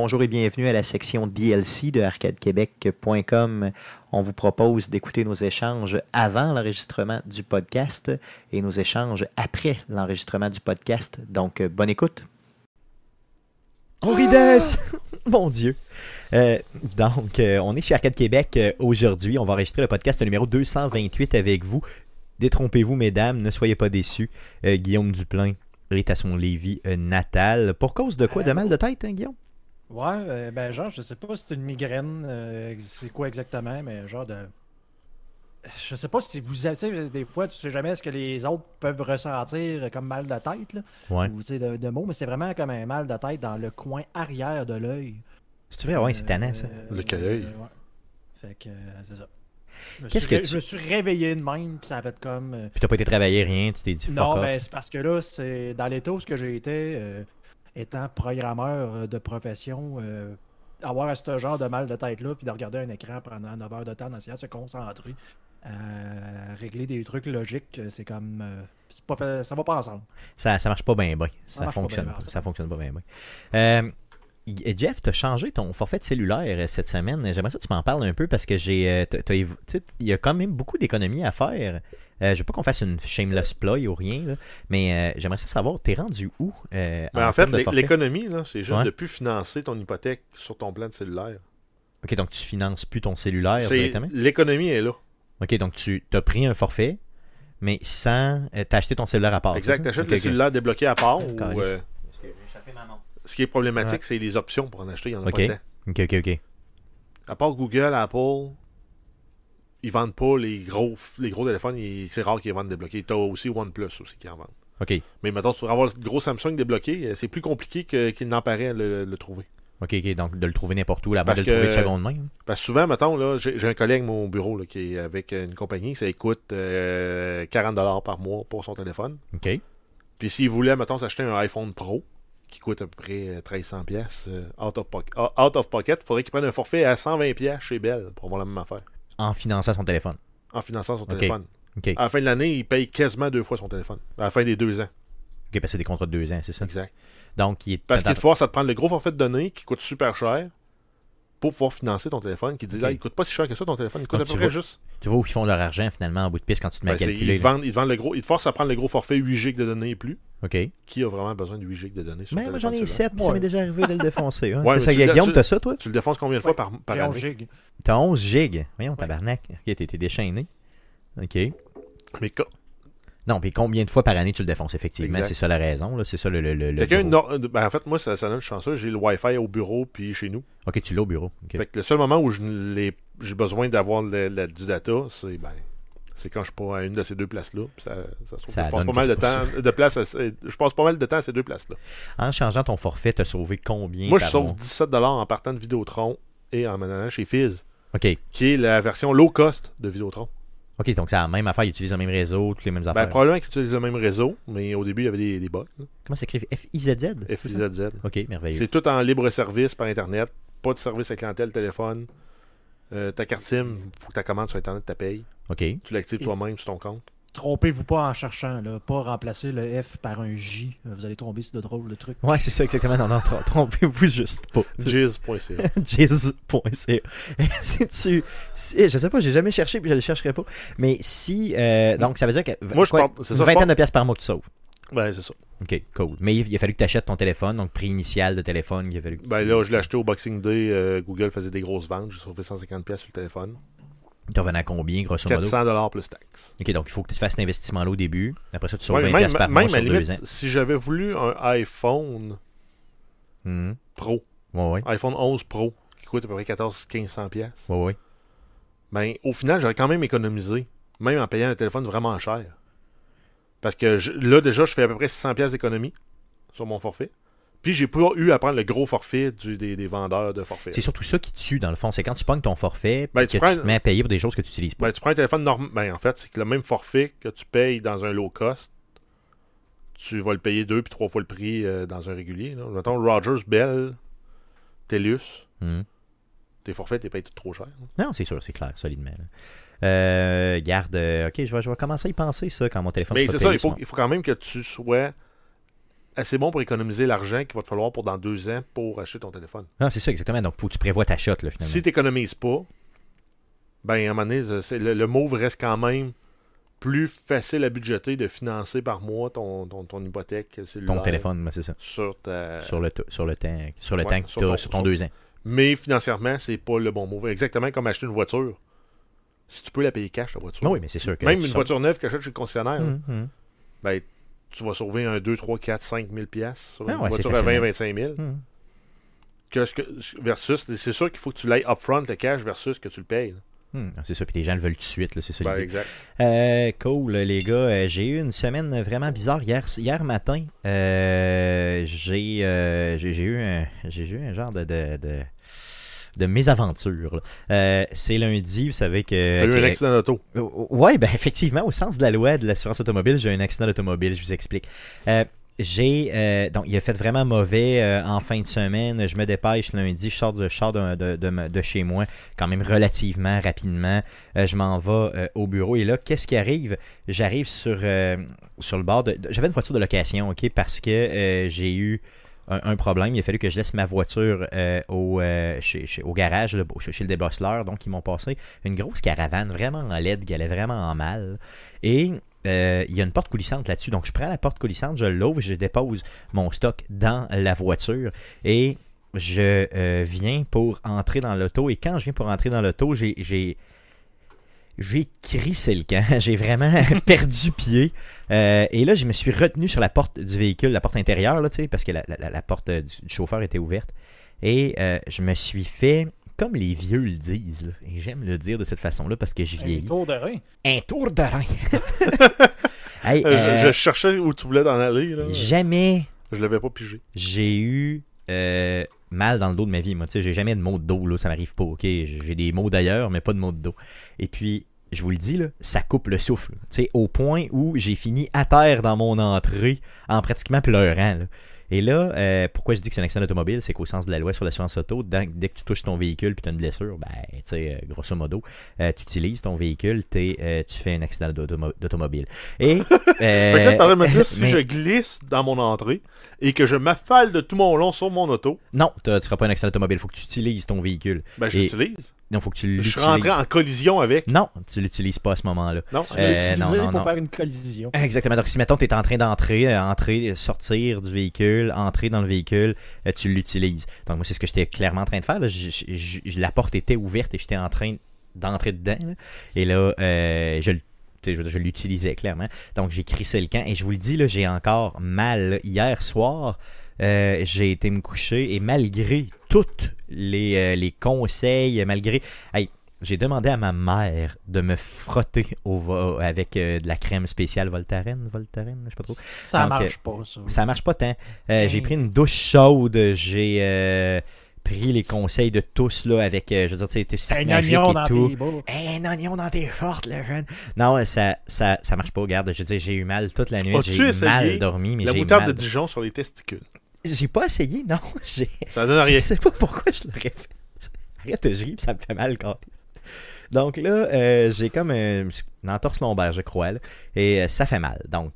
Bonjour et bienvenue à la section DLC de arcadequebec.com. On vous propose d'écouter nos échanges avant l'enregistrement du podcast et nos échanges après l'enregistrement du podcast. Donc, euh, bonne écoute. Henri Dess! Mon Dieu! Euh, donc, euh, on est chez Arcade Québec aujourd'hui. On va enregistrer le podcast numéro 228 avec vous. Détrompez-vous, mesdames, ne soyez pas déçus. Guillaume Duplain est à son Lévis natal. Pour cause de quoi? De mal de tête, hein, Guillaume? Ouais, euh, ben genre, je sais pas si c'est une migraine, euh, c'est quoi exactement, mais genre de. Je sais pas si vous avez. des fois, tu sais jamais ce que les autres peuvent ressentir comme mal de tête, là. Ouais. Ou, tu sais, de, mots, mais c'est vraiment comme un mal de tête dans le coin arrière de l'œil. Si tu veux, ouais, c'est tannant, ça. Euh, le ouais. Fait que, c'est ça. Qu'est-ce que Je me suis réveillé de même, pis ça va être comme. Puis t'as pas été travailler rien, tu t'es dit fuck Non, mais ben c'est parce que là, c'est dans les taux que j'ai été, étant programmeur euh, de profession, euh, avoir ce genre de mal de tête-là, puis de regarder un écran pendant 9 heures de temps, d'essayer se concentrer, euh, régler des trucs logiques, c'est comme. ça pas ça va pas ensemble. Ça, ça marche pas bien, bien. Ça, fonctionne pas, bien, ça. fonctionne pas bien, bien. Jeff, tu as changé ton forfait de cellulaire cette semaine. J'aimerais que tu m'en parles un peu parce que j'ai. Il y a quand même beaucoup d'économies à faire. Je euh, je veux pas qu'on fasse une shameless ploy ou rien, mais euh, j'aimerais ça savoir, t'es rendu où euh, en, ben, en, fait, l'économie, c'est juste de de plus financer ton hypothèque sur ton plan de cellulaire. OK, donc tu finances plus ton cellulaire directement? L'économie est là. OK, donc tu as pris un forfait, mais sans t'acheter ton cellulaire à part. Exact, t'achètes le cellulaire débloqué à part. Ou, Ce qui est problématique, c'est les options pour en acheter, il y en a pas OK, OK, OK. À part Google, Apple, ils vendent pas les gros, les gros téléphones. C'est rare qu'ils vendent débloqués. as aussi OnePlus aussi qui en vendent. OK. Mais maintenant, pour avoir le gros Samsung débloqué, euh, c'est plus compliqué qu'il n'en paraît le, trouver. OK, OK. Donc, de le trouver n'importe où, là-bas, de le trouver de seconde main. Parce que souvent, mettons, j'ai, un collègue, mon bureau, qui est avec une compagnie, ça coûte 40$ euh, par mois pour son téléphone. OK. Puis s'il voulait, mettons, s'acheter un iPhone Pro, qui coûte à peu près 1300$ euh, pièces out, of pocket, out faudrait qu'il prenne un forfait à 120$ pièces chez Bell pour avoir la même affaire en finançant son téléphone. En finançant son téléphone. À la fin de l'année, il paye quasiment deux fois son téléphone. À la fin des deux ans. OK, parce que c'est des contrats de deux ans, c'est ça? Exact. Donc, il est... Parce qu'il te force à te prendre le gros forfait de données qui coûte super cher pour pouvoir financer ton téléphone, qui disent okay. Ah, il coûte pas si cher que ça ton téléphone, il coûte à peu près juste. Tu vois où ils font leur argent finalement en bout de piste quand tu te ben, mets à calculer. Ils te, vendent, ils, vendent le gros, ils forcent à prendre le gros forfait 8 gigs de données et plus. OK. Qui a vraiment besoin de 8 gigs de données sur Mais ben, moi j'en ai 7, moi ça m'est déjà arrivé de le défoncer. Hein. Ouais, ça, tu, Guillaume, t'as ça toi Tu le défonces combien de fois par, par 11 année T'as 11 gigs. Voyons, tabarnak. Ok, t'es déchaîné. Ok. Mais non, puis combien de fois par année tu le défonces, effectivement, c'est ça la raison, c'est ça le... le, euh, ben, en fait, moi, ça, ça donne chanceux, j'ai le Wi-Fi au bureau, puis chez nous. Ok, tu l'as au bureau. le seul moment où j'ai besoin d'avoir du data, c'est ben, quand je suis pas à une de ces deux places-là. Ça, je passe pas mal de temps de place à, je passe pas mal de temps à ces deux places-là. En changeant ton forfait, tu as sauvé combien Moi, je sauve 17 en partant de Vidéotron et en maintenant chez Fizz. OK. Qui est la version low cost de Vidéotron. OK, donc c'est la même affaire, ils utilisent le même réseau, toutes les mêmes ben, affaires. Ben, que qu'ils utilisent le même réseau, mais au début, il y avait des, des bugs. là. Comment s'écrit F-I-Z-Z FIZZ. OK, merveilleux. C'est tout en libre service par Internet. Pas de service à clientèle, téléphone. Euh, ta carte SIM, il faut que tu commande commandes sur Internet, tu la payes. OK. Tu l'actives toi-même sur ton compte trompez-vous pas en cherchant, là, pas remplacer le F par un J. Vous allez tomber c'est de drôle le truc. Ouais, c'est ça exactement. Non, non, trompez-vous juste pas. Jizz.ca. Jizz.ca. si tu. Si, je sais pas, j'ai jamais cherché puis je le chercherai pas. Mais si. Euh, donc, ça veut dire que. Moi, je pense, vingtaine de pièces par mois que tu sauves. Ben c'est ça. Ok, cool. Mais il, il a fallu que tu achètes ton téléphone, donc prix initial de téléphone. qu'il a fallu Ben là, je l'ai acheté au Boxing Day. Euh, Google faisait des grosses ventes. J'ai sauvé 150$ sur le téléphone. Tu revenais à combien, grosso modo 400 plus taxes. OK, donc il faut que tu fasses cet investissement-là au début. Après ça, tu sauves 20 même, par même Si j'avais voulu un iPhone hmm. Pro, iPhone 11 Pro, qui coûte à peu près 1400-1500$, pièces. ben, au final, j'aurais quand même économisé, même en payant un téléphone vraiment cher. Parce que là, déjà, je fais à peu près 600$ d'économie sur mon forfait. Puis j'ai pas eu à prendre le gros forfait des, vendeurs de forfait. C'est surtout ça qui te tue, dans le fond. C'est quand tu pognes ton forfait ben, tu te mets à payer pour des choses que tu utilises. pas. Ben, tu prends un téléphone normal. Ben, en fait, c'est que le même forfait que tu payes dans un low cost, tu vas le payer deux puis trois fois le prix euh, dans un régulier. Mettons Rogers, Bell, TELUS. Hmm. Tes forfaits, t'es payes tout trop cher. Non, c'est sûr, c'est clair, solidement. Euh, garde, euh, ok, je vais, commencer à y penser ça quand mon téléphone Mais ben, c'est ça, il faut, il faut, quand même que tu sois c'est bon pour économiser l'argent qu'il va te falloir pour dans deux ans pour acheter ton téléphone. Ah, c'est ça, exactement. Donc, faut que tu prévois ta shot, là, finalement. Si tu n'économises pas, ben, à un moment donné, le, move reste quand même plus facile à budgéter de financer par mois ton, hypothèque Ton téléphone, ben, c'est ça. Sur, ta... sur, le, sur le temps, sur le temps que sur, ton, sur ton deux ans. Mais financièrement, c'est pas le bon move. Exactement comme acheter une voiture. Si tu peux la payer cash, la voiture. Ah oui, mais c'est sûr que Même une voiture neuve que achètes chez le concessionnaire, hum, hum. Ben, tu vas sauver un 2, 3, 4, 5 000 piastres. sur ah une ouais, voiture à 20, 25 000. versus, c'est sûr qu'il faut que tu l'ailles upfront le cash versus que tu le payes. Hmm. Ah, c'est ça, puis les gens le veulent tout de suite, c'est ça ben, Euh, cool, les gars, euh, j'ai eu une semaine vraiment bizarre. Hier, hier matin, euh, euh, j'ai eu, eu, un genre de, de, de de mes aventures. Euh, c'est lundi, vous savez que. T'as eu un accident d'auto. Euh, oui, ben effectivement, au sens de la loi de l'assurance automobile, j'ai eu un accident d'automobile, je vous explique. Euh, j'ai donc il a fait vraiment mauvais en fin de semaine. Je me dépêche lundi, je sors de, de, chez moi quand même relativement rapidement. je m'en vais au bureau et là qu'est-ce qui arrive J'arrive sur sur le bord de j'avais une voiture de location, ok, parce que j'ai eu un, problème. Il a fallu que je laisse ma voiture euh, au, euh, au garage, le, chez, le débosseleur. Donc, ils m'ont passé une grosse caravane vraiment en LED qui allait vraiment en mal. Et euh, il y a une porte coulissante là-dessus. Donc, je prends la porte coulissante, je l'ouvre, je dépose mon stock dans la voiture. Et je viens pour entrer dans l'auto. Et quand je viens pour entrer dans l'auto, j'ai j'ai c'est le camp, j'ai vraiment perdu pied. Euh, et là, je me suis retenu sur la porte du véhicule, la porte intérieure, là, parce que la, porte du, chauffeur était ouverte. Et euh, je me suis fait, comme les vieux le disent, et j'aime le dire de cette façon-là parce que je vieillis. Un tour de rein. Un tour de rein. Euh, je, cherchais où tu voulais d'en aller. Jamais. Je l'avais pas pigé. J'ai eu mal dans le dos de ma vie. Moi, tu sais, j'ai jamais de mot de dos, là, ça m'arrive pas, ok? J'ai des mots d'ailleurs, mais pas de mot de dos. Et puis, je vous le dis, là, ça coupe le souffle. Tu sais, au point où j'ai fini à terre dans mon entrée en pratiquement pleurant. Et là, euh, pourquoi je dis que c'est un accident automobile, c'est qu'au sens de la loi sur l'assurance auto, dès que tu touches ton véhicule puis tu as une blessure, ben, tu sais, euh, grosso modo, euh, tu utilises ton véhicule, tu fais un accident d'automobile. Et. être me dire, si je glisse dans mon entrée, et que je m'affale de tout mon long sur mon auto. Non, tu ne seras pas un accident automobile. il faut que tu utilises ton véhicule. Ben, je l'utilise. Non, faut que tu l'utilises. Je suis en collision avec. Non, tu l'utilises pas à ce moment-là. Non, tu euh, pour faire une collision. Exactement. Donc, si, mettons, tu es en train d'entrer, euh, entrer, sortir du véhicule, entrer dans le véhicule, euh, tu l'utilises. Donc, moi, c'est ce que j'étais clairement en train de faire. la porte était ouverte et j'étais en train d'entrer dedans. Et là, euh, je le je, l'utilisais clairement. Donc j'ai crissé le camp et je vous le dis, j'ai encore mal. Hier soir, euh, j'ai été me coucher et malgré tous euh, les, conseils, malgré... j'ai demandé à ma mère de me frotter au avec euh, de la crème spéciale Voltaren, Voltaren, je sais pas trop. Ça marche pas ça. Ça marche pas tant. J'ai pris une douche chaude, j'ai pris les conseils de tous, là, avec, euh, je veux dire, tu es magique et tout. hey, un oignon dans tes fortes, le jeune. Non, ça, ça, ça marche pas, regarde. Je veux dire, j'ai eu mal toute la nuit, j'ai mal dormi, mais j'ai La moutarde de Dijon sur les testicules. J'ai pas essayé, non. Ça donne rien. Je sais pas pourquoi je l'aurais fait. Arrête, je ris, ça me fait mal quand donc là, euh, j'ai comme une, entorse lombaire, je crois, là, et euh, ça fait mal. Donc,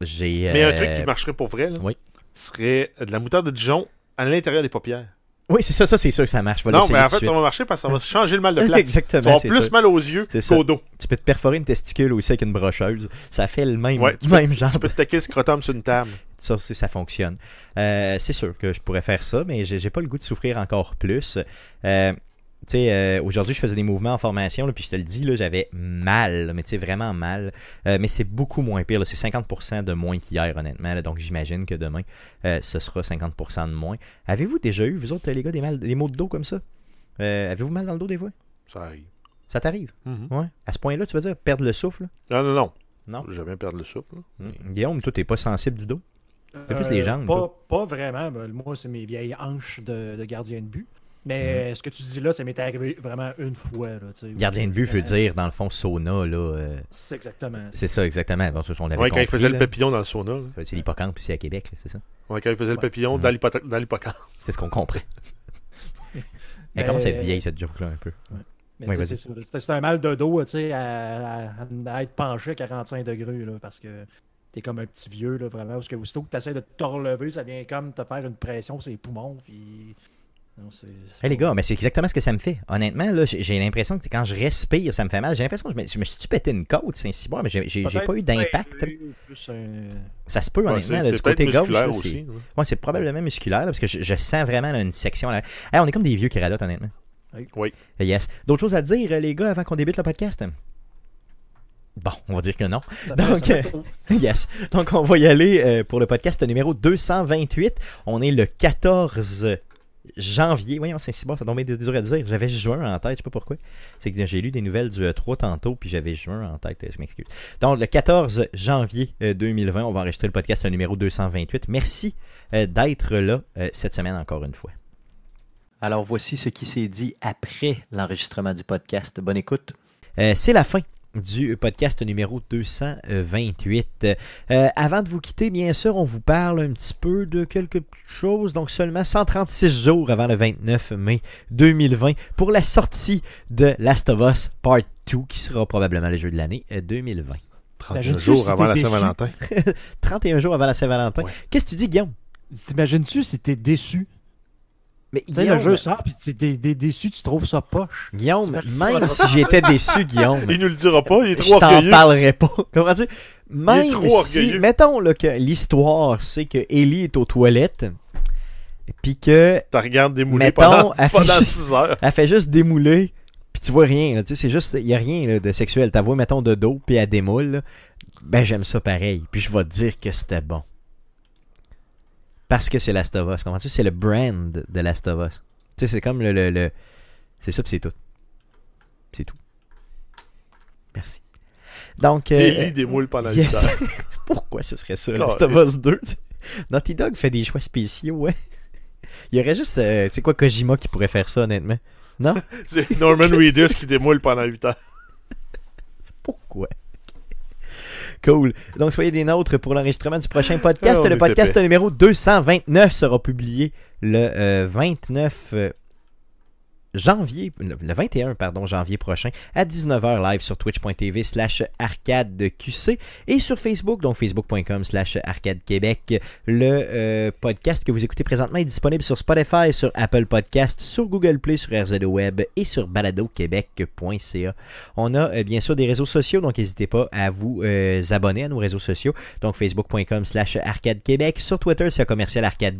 j'ai. Mais un truc qui marcherait pour vrai, là, oui. serait de la moutarde de Dijon à l'intérieur des paupières. Oui, c'est ça, ça c'est sûr que ça marche. non, mais en fait, ça va marcher parce que ça va changer le mal de plaque. Exactement. vas avoir plus mal aux yeux qu'au dos. Tu peux te perforer une testicule aussi avec une brocheuse. Ça fait le même, ouais, même genre. Tu peux te taquer le scrotum sur une table. Ça aussi, ça fonctionne. Euh, c'est sûr que je pourrais faire ça, mais j'ai pas le goût de souffrir encore plus. Euh, tu sais, euh, aujourd'hui, je faisais des mouvements en formation, puis je te le dis, là, j'avais mal, mais tu sais, vraiment mal. Euh, mais c'est beaucoup moins pire, c'est 50% de moins qu'hier, honnêtement. donc, j'imagine que demain, euh, ce sera 50% de moins. Avez-vous déjà eu, vous autres, les gars, des, mal, des maux de dos comme ça Avez-vous mal dans le dos des fois Ça arrive. Ça t'arrive mm-hmm. À ce point-là, tu veux dire perdre le souffle Non, non, non. Non. Jamais perdre le souffle. Mm. Guillaume, toi, t'es pas sensible du dos les jambes. Pas, vraiment. Moi, c'est mes vieilles hanches de gardien de but. Mais mm. euh, ce que tu dis là, ça m'est arrivé vraiment une fois. Là, Gardien de but veut dire, dans le fond, sauna. Là, euh, C'est exactement. C'est ça, exactement. Bon, ce, on ouais, quand il faisait le papillon mm-hmm. dans le sauna. C'est l'hippocampe ici à Québec, c'est ça? Oui, quand il faisait le papillon dans l'hippocampe. C'est ce qu'on comprend. Elle commence à être vieille, cette joke-là, un peu. c'est un mal de dos à, sais, à, être penché à 45 degrés là, parce que t'es comme un petit vieux là, vraiment. Parce que aussitôt que tu de te relever, ça vient comme te faire une pression sur les poumons. Puis Hey, eh, les gars, mais c'est exactement ce que ça me fait. Honnêtement, j'ai l'impression que quand je respire, ça me fait mal. J'ai l'impression que je me, suis pété une côte, c'est ainsi mais j'ai pas eu d'impact. Ça se peut, honnêtement, du côté gauche. C'est ouais, c'est probablement musculaire, parce que je, sens vraiment une section. Là. Eh, on est comme des vieux qui radotent, honnêtement. Oui. Eh, yes. D'autres choses à dire, euh, les gars, avant qu'on débute le podcast? Bon, on va dire que non. Donc, euh, yes. Donc, on va y aller euh, pour le podcast numéro 228. On est le 14 janvier. Voyons, c'est si bon, ça tombait dur à dire. J'avais juin en tête, je sais pas pourquoi. C'est que j'ai lu des nouvelles du 3 e tantôt, puis j'avais juin en tête, euh, je m'excuse. Donc, le 14 janvier 2020, euh, on va enregistrer le podcast numéro 228. Merci euh, d'être là cette semaine encore une fois. Alors, voici ce qui s'est dit après l'enregistrement du podcast. Bonne écoute. c'est la fin du podcast numéro 228. Euh, avant de vous quitter, bien sûr, on vous parle un petit peu de quelque chose, donc seulement 136 jours avant le 29 mai 2020 pour la sortie de Last of Us Part 2 qui sera probablement le jeu de l'année 2020. Euh, 31 jours avant la Saint-Valentin. 31 jours avant la Saint-Valentin. Qu'est-ce que tu dis, Guillaume? T'imagines-tu si t'es déçu mais Guillaume... le jeu sort, puis tu déçu, tu trouves ça poche. Guillaume, même si j'étais déçu, Guillaume. Il nous le dira pas, il est trop orgueilleux. Je t'en parlerai pas. comment tu Même si, mettons là, que l'histoire, c'est que Ellie est aux toilettes, puis que. Tu regardes démouler pendant, elle juste, 6 heures. Elle fait juste démouler, puis tu vois rien. Là, c'est juste, il n'y a rien de sexuel. T'as vu, mettons, de dos, puis elle démoule. Ben, j'aime ça pareil. Puis je vais te dire que c'était bon parce que c'est Last of Us. comment tu C'est le brand de Last of Us. Tu sais, c'est comme le. le, C'est ça, c'est tout. C'est tout. Merci. Donc. Euh, démoule pendant 8 heures. Pourquoi ce serait ça, Last of Us 2? Naughty Dog fait des choix spéciaux, ouais. Hein. Il y aurait juste, euh, tu sais quoi, Kojima qui pourrait faire ça, honnêtement. Non? Norman Reedus qui démoule pendant 8 ans. Pourquoi? Cool. Donc, soyez des nôtres pour l'enregistrement du prochain podcast. Ah, le podcast numéro 229 sera publié le 29 euh, 29 janvier, le 21 pardon, janvier prochain à 19h live sur twitch.tv slash arcadeqc et sur Facebook, donc facebook.com slash arcadequebec. Le euh, podcast que vous écoutez présentement est disponible sur Spotify, sur Apple Podcast, sur Google Play, sur RZO Web et sur baladoquebec.ca. On a euh, bien sûr des réseaux sociaux, donc n'hésitez pas à vous euh, abonner à nos réseaux sociaux, donc facebook.com slash arcadequebec. Sur Twitter, c'est commercial arcade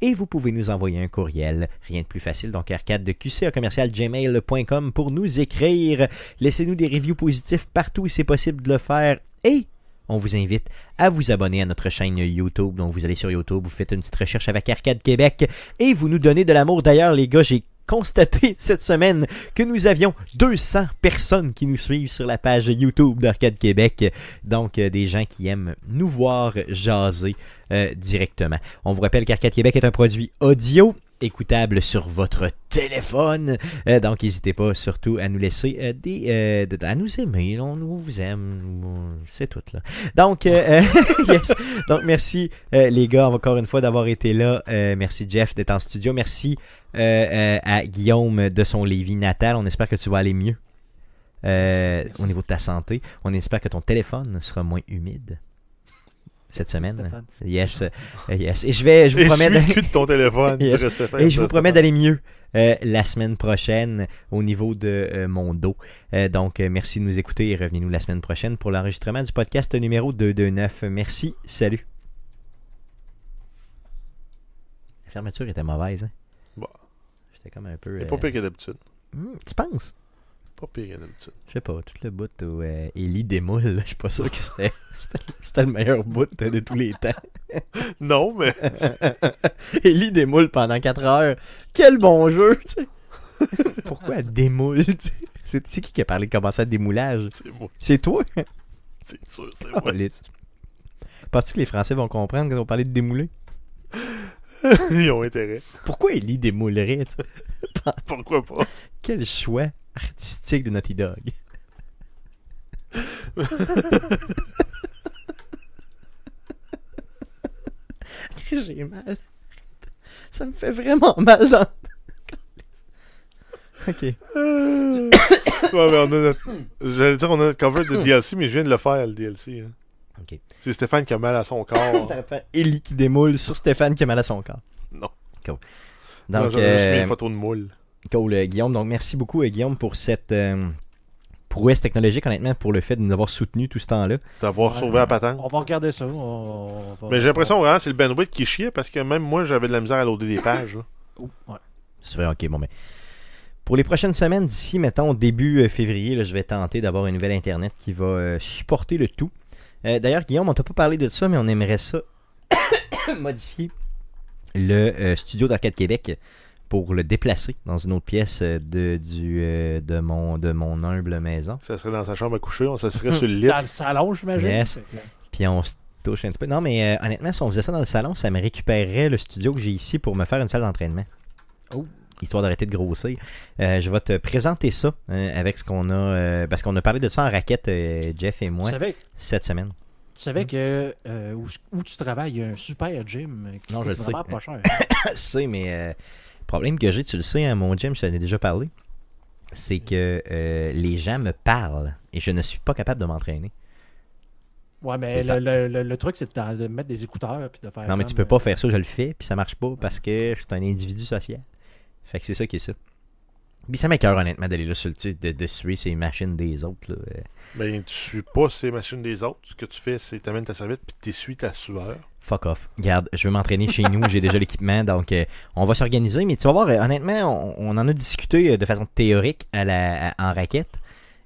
et vous pouvez nous envoyer un courriel. Rien de plus facile, donc arcade commercial gmail.com pour nous écrire. Laissez-nous des reviews positifs partout où c'est possible de le faire. Et on vous invite à vous abonner à notre chaîne YouTube. Donc, vous allez sur YouTube, vous faites une petite recherche avec Arcade Québec et vous nous donnez de l'amour. D'ailleurs, les gars, j'ai constaté cette semaine que nous avions 200 personnes qui nous suivent sur la page YouTube d'Arcade Québec. Donc, euh, des gens qui aiment nous voir jaser euh, directement. On vous rappelle qu'Arcade Québec est un produit audio écoutable sur votre téléphone. Euh, donc, n'hésitez pas surtout à nous laisser euh, des, euh, à nous aimer. On vous aime. C'est tout là. Donc, donc merci les gars encore une fois d'avoir été là. merci Jeff d'être en studio. Merci à Guillaume de son Lévis natal. On espère que tu vas aller mieux au niveau de ta santé. On espère que ton téléphone sera moins humide cette semaine. Yes, yes. Et je vais, je vous promets. de ton téléphone. Et je vous promets d'aller mieux. Euh, la semaine prochaine au niveau de euh, mon dos. Euh, donc, merci de nous écouter et revenez-nous la semaine prochaine pour l'enregistrement du podcast numéro 229. Merci, salut. La fermeture était mauvaise. Hein? Bon. Bah. J'étais comme un peu. C'est pas pire que d'habitude. Hmm, tu penses? Je sais pas, tout le bout où euh, Ellie démoule, je suis pas sûr que c'était, le meilleur bout de tous les temps. non, mais. Ellie démoule pendant 4 heures. Quel bon jeu, tu sais. Pourquoi elle démoule, tu sais. C'est, qui qui a parlé de commencer à démoulage C'est moi. C'est toi C'est sûr, c'est ah, moi. Penses-tu que les Français vont comprendre quand on parlait de démouler Ils ont intérêt. Pourquoi Ellie démoulerait Pourquoi pas Quel choix artistique de Naughty Dog. J'ai mal. Ça me fait vraiment mal Ok. mais on a J'allais dire, on a notre cover de DLC, mais je viens de le faire, le DLC. Hein. C'est Stéphane qui a mal à son corps. T'aurais fait Ellie qui démoule sur Stéphane qui a mal à son corps. Non. Cool. Donc, mis euh, une photo de moule. Euh, Guillaume. Donc, merci beaucoup, euh, Guillaume, pour cette euh, prouesse technologique, honnêtement, pour le fait de nous avoir soutenu tout ce temps-là. D'avoir sauvé la patente. On va regarder ça. Mais j'ai l'impression vraiment c'est le bandwidth qui chiait parce que même moi, j'avais de la misère à loader des pages. Oh, ouais. C'est vrai, ok, bon, mais. Ben. Pour les prochaines semaines, d'ici, mettons, début février, je vais tenter d'avoir une nouvelle Internet qui va supporter le tout. D'ailleurs, Guillaume, on t'a pas parlé de ça, mais on aimerait ça modifier le studio d'Arcade Québec pour le déplacer dans une autre pièce euh, de, du, euh, de, mon, de mon humble maison. Ça serait dans sa chambre à coucher, on se serait sur le lit. Dans le salon, j'imagine. Puis on se touche un petit peu. Non, mais euh, honnêtement, si on faisait ça dans le salon, ça me récupérerait le studio que j'ai ici pour me faire une salle d'entraînement. Oh histoire d'arrêter de grossir. je vais te présenter ça avec ce qu'on a. parce qu'on a parlé de ça en raquette, Jeff et moi, cette semaine. Tu savais que où, tu travailles, il y a un super gym qui non, je pas cher. je sais, mais problème que j'ai, tu le sais, à hein, mon gym, je t'en ai déjà parlé, c'est que euh, les gens me parlent et je ne suis pas capable de m'entraîner. Ouais, mais le, truc, c'est de, mettre des écouteurs puis de faire. Non, mais tu peux pas euh, faire ça, je le fais, puis ça marche pas parce que je suis un individu social. Fait que c'est ça qui est ça. Puis ça m'écœure honnêtement d'aller là sur le de, de suer ces machines des autres. Mais euh. Ben, tu suis pas ces machines des autres. Ce que tu fais, c'est que tu amènes ta serviette puis tu essuies ta sueur fuck off. Garde, je veux m'entraîner chez nous, j'ai déjà l'équipement, donc euh, on va s'organiser. Mais tu vas voir, euh, honnêtement, on, en a discuté euh, de façon théorique à la, en raquette.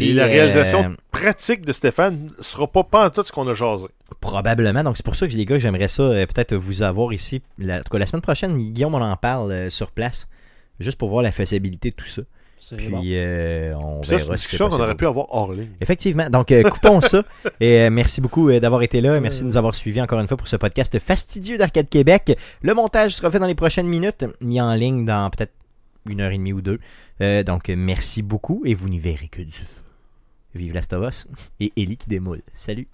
Et, la réalisation pratique de Stéphane sera pas pas tout ce qu'on a jasé. Probablement. Donc c'est pour ça que les gars, j'aimerais ça peut-être vous avoir ici. La, en tout cas, la semaine prochaine, Guillaume, on en parle sur place, juste pour voir la faisabilité de tout ça. Puis bon. Euh, on que ça, on aurait pu avoir hors Effectivement. Donc, euh, coupons ça. Et euh, merci beaucoup d'avoir été là. Merci de nous avoir suivis encore une fois pour ce podcast fastidieux d'Arcade Québec. Le montage sera fait dans les prochaines minutes, mis en ligne dans peut-être une heure et demie ou deux. donc, merci beaucoup et vous n'y verrez que du feu. Vive Lastovos et Ellie qui démoule. Salut.